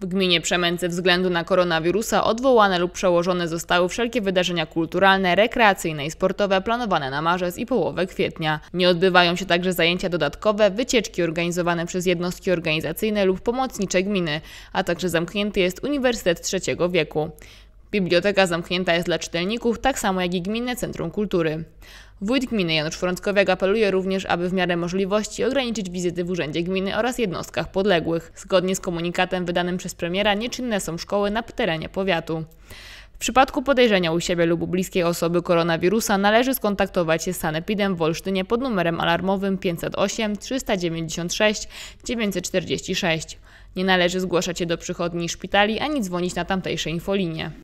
W gminie Przemęt ze względu na koronawirusa odwołane lub przełożone zostały wszelkie wydarzenia kulturalne, rekreacyjne i sportowe planowane na marzec i połowę kwietnia. Nie odbywają się także zajęcia dodatkowe, wycieczki organizowane przez jednostki organizacyjne lub pomocnicze gminy, a także zamknięty jest Uniwersytet Trzeciego Wieku. Biblioteka zamknięta jest dla czytelników, tak samo jak i Gminne Centrum Kultury. Wójt gminy Janusz Frąckowiak apeluje również, aby w miarę możliwości ograniczyć wizyty w urzędzie gminy oraz jednostkach podległych. Zgodnie z komunikatem wydanym przez premiera nieczynne są szkoły na terenie powiatu. W przypadku podejrzenia u siebie lub u bliskiej osoby koronawirusa należy skontaktować się z sanepidem w Olsztynie pod numerem alarmowym 508 396 946. Nie należy zgłaszać się do przychodni i szpitali ani dzwonić na tamtejsze infolinie.